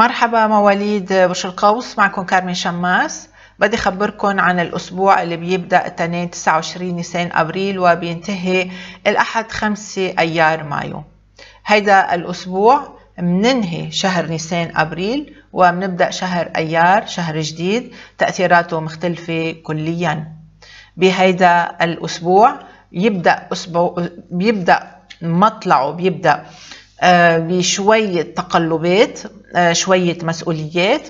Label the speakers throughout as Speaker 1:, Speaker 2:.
Speaker 1: مرحبا مواليد برج القوس معكم كارمن شماس بدي خبركم عن الأسبوع اللي بيبدأ التنين 29 نيسان أبريل وبينتهي الأحد 5 أيار مايو هيدا الأسبوع مننهي شهر نيسان أبريل وبنبدأ شهر أيار شهر جديد تأثيراته مختلفة كليا بهيدا الأسبوع يبدأ أسبوع بيبدأ مطلعه بيبدأ آه آه، بشوية تقلبات آه، شوية مسؤوليات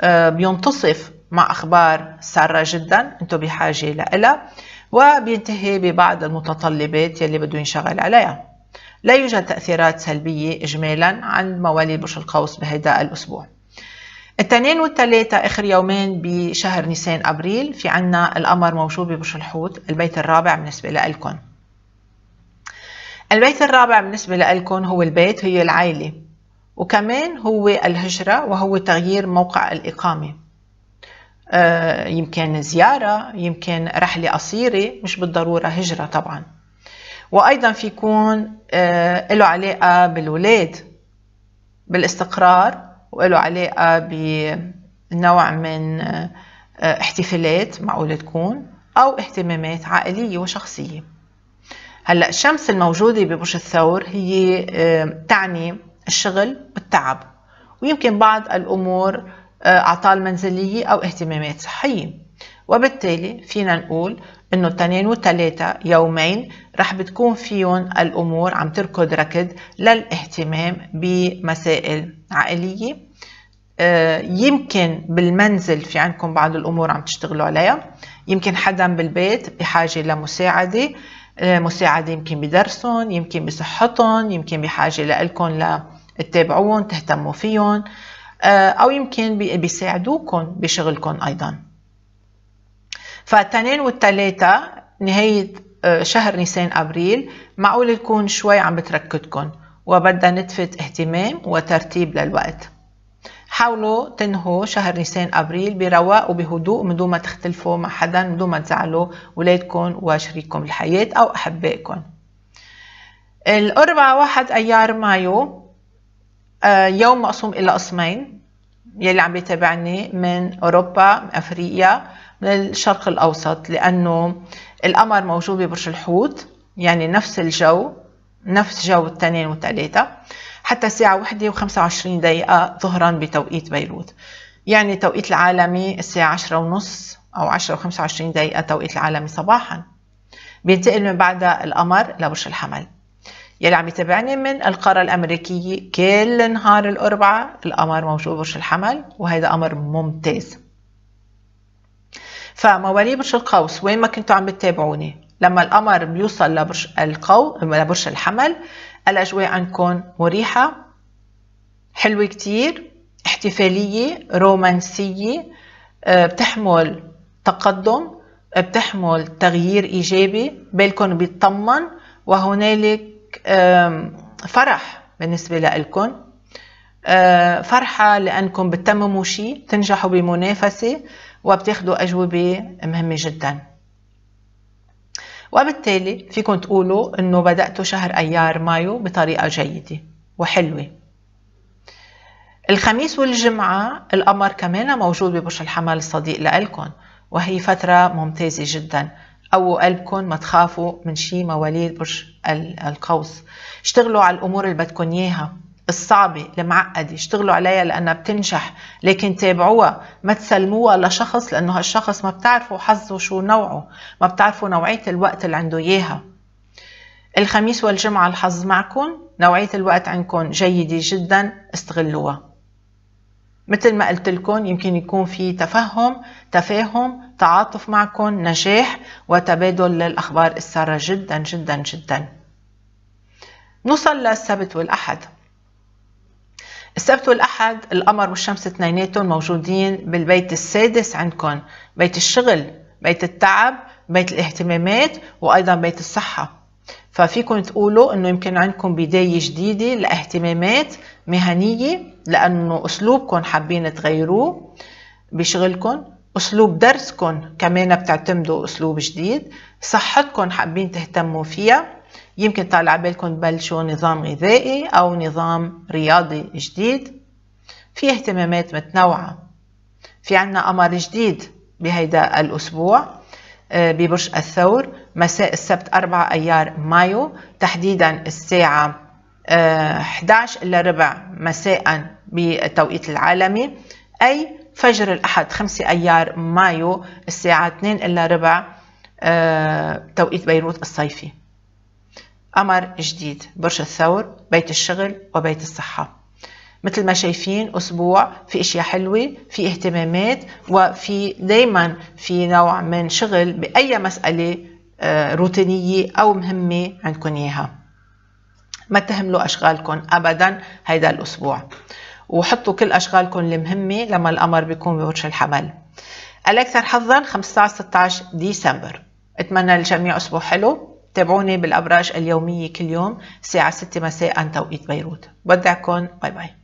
Speaker 1: آه، بينتصف مع أخبار سارة جدا أنتم بحاجة لها وبينتهي ببعض المتطلبات يلي بده ينشغل عليها لا يوجد تأثيرات سلبية إجمالا عند مواليد برج القوس بهذا الأسبوع الثانيين والثلاثة آخر يومين بشهر نيسان أبريل في عنا القمر موجود ببرج الحوت البيت الرابع بالنسبة لكم البيت الرابع بالنسبة لكم هو البيت هي العائلة وكمان هو الهجرة وهو تغيير موقع الإقامة آه، يمكن زيارة يمكن رحلة قصيرة مش بالضرورة هجرة طبعا وأيضا في يكون آه، له علاقة بالولاد بالاستقرار وله علاقة بنوع من آه، احتفالات معقول تكون أو اهتمامات عائلية وشخصية هلا الشمس الموجوده ببرج الثور هي آه، تعني الشغل والتعب ويمكن بعض الامور آه، اعطال منزليه او اهتمامات صحيه وبالتالي فينا نقول انه تنين والثلاثة يومين رح بتكون فيهم الامور عم تركض ركض للاهتمام بمسائل عائلية آه، يمكن بالمنزل في عندكم بعض الامور عم تشتغلوا عليها يمكن حدا بالبيت بحاجة لمساعدة آه، مساعدة يمكن بدرسهم يمكن بصحتهم يمكن بحاجة لإلكم لتتابعوهم تهتموا فيهم آه، أو يمكن بيساعدوكم بشغلكم أيضا فالتنين والتلاتة نهاية آه، شهر نيسان أبريل معقول تكون شوي عم بتركدكم وبدها نتفة اهتمام وترتيب للوقت حاولوا تنهوا شهر نيسان ابريل برواء وبهدوء من دون ما تختلفوا مع حدا من دون ما تزعلوا ولادكم وشريككم الحياه او احبائكم الأربعة واحد أيار مايو آه، يوم مقسوم إلى قسمين يلي عم بيتابعني من أوروبا من أفريقيا من الشرق الأوسط لأنه القمر موجود ببرج الحوت يعني نفس الجو نفس جو التنين والتلاتة حتى الساعة 1 و25 دقيقة ظهرا بتوقيت بيروت يعني توقيت العالمي الساعة 10 ونص أو 10 و25 دقيقة توقيت العالمي صباحا بينتقل من بعدها القمر لبرج الحمل يلي عم يتابعني من القارة الأمريكية كل نهار الأربعاء القمر موجود برج الحمل وهذا أمر ممتاز فمواليد برج القوس وين ما كنتوا عم بتتابعوني لما القمر بيوصل لبرج القو لبرج الحمل الأجواء عندكم مريحة حلوة كتير احتفالية رومانسية آه، بتحمل تقدم بتحمل تغيير إيجابي بالكم بيطمن وهنالك فرح بالنسبة لكم آه، فرحة لأنكم بتتمموا شيء تنجحوا بمنافسة وبتاخدوا أجوبة مهمة جداً وبالتالي فيكم تقولوا انه بدأتوا شهر ايار مايو بطريقة جيدة وحلوة الخميس والجمعة القمر كمان موجود ببرج الحمل الصديق لكم وهي فترة ممتازة جدا قووا قلبكم ما تخافوا من شي مواليد برج القوس اشتغلوا على الامور اللي بدكم اياها الصعبة المعقدة اشتغلوا عليها لأنها بتنجح لكن تابعوها ما تسلموها لشخص لأنه هالشخص ما بتعرفوا حظه شو نوعه ما بتعرفوا نوعية الوقت اللي عنده إياها الخميس والجمعة الحظ معكم نوعية الوقت عندكم جيدة جدا استغلوها مثل ما قلت لكم يمكن يكون في تفهم تفاهم تعاطف معكم نجاح وتبادل للأخبار السارة جدا جدا جدا نوصل للسبت والأحد السبت والأحد القمر والشمس اثنيناتهم موجودين بالبيت السادس عندكم بيت الشغل بيت التعب بيت الاهتمامات وأيضا بيت الصحة ففيكم تقولوا انه يمكن عندكم بدايه جديده لاهتمامات مهنيه لانه اسلوبكم حابين تغيروه بشغلكم اسلوب درسكم كمان بتعتمدوا اسلوب جديد صحتكم حابين تهتموا فيها يمكن طالع بالكم تبلشوا نظام غذائي أو نظام رياضي جديد في اهتمامات متنوعة في عنا قمر جديد بهيدا الأسبوع آه، ببرج الثور مساء السبت 4 أيار مايو تحديدا الساعة 11 آه، إلا ربع مساء بالتوقيت العالمي أي فجر الأحد 5 أيار مايو الساعة 2 إلا ربع آه، توقيت بيروت الصيفي قمر جديد برج الثور بيت الشغل وبيت الصحة مثل ما شايفين أسبوع في أشياء حلوة في اهتمامات وفي دايما في نوع من شغل بأي مسألة آه، روتينية أو مهمة عندكم إياها ما تهملوا أشغالكم أبدا هيدا الأسبوع وحطوا كل أشغالكم المهمة لما القمر بيكون ببرج الحمل الأكثر حظا 15-16 ديسمبر أتمنى للجميع أسبوع حلو تابعوني بالأبراج اليومية كل يوم الساعة 6 مساء توقيت بيروت بودعكم باي باي